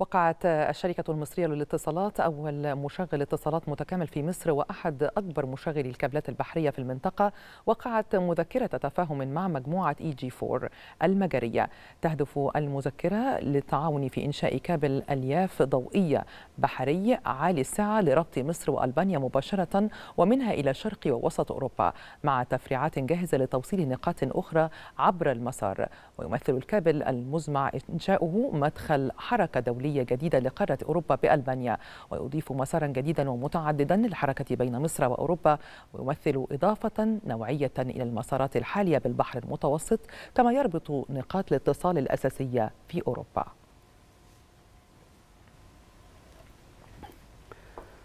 وقعت الشركة المصرية للاتصالات أول مشغل اتصالات متكامل في مصر وأحد أكبر مشغلي الكابلات البحرية في المنطقة وقعت مذكرة تفاهم مع مجموعة إي جي 4 المجرية تهدف المذكرة للتعاون في إنشاء كابل ألياف ضوئية بحري عالي السعة لربط مصر وألبانيا مباشرة ومنها إلى شرق ووسط أوروبا مع تفريعات جاهزة لتوصيل نقاط أخرى عبر المسار ويمثل الكابل المزمع إنشاؤه مدخل حركة دولية دولية جديدة لقارة أوروبا بألبانيا ويضيف مسارا جديدا ومتعددا للحركة بين مصر وأوروبا ويمثل إضافة نوعية إلى المسارات الحالية بالبحر المتوسط كما يربط نقاط الاتصال الأساسية في أوروبا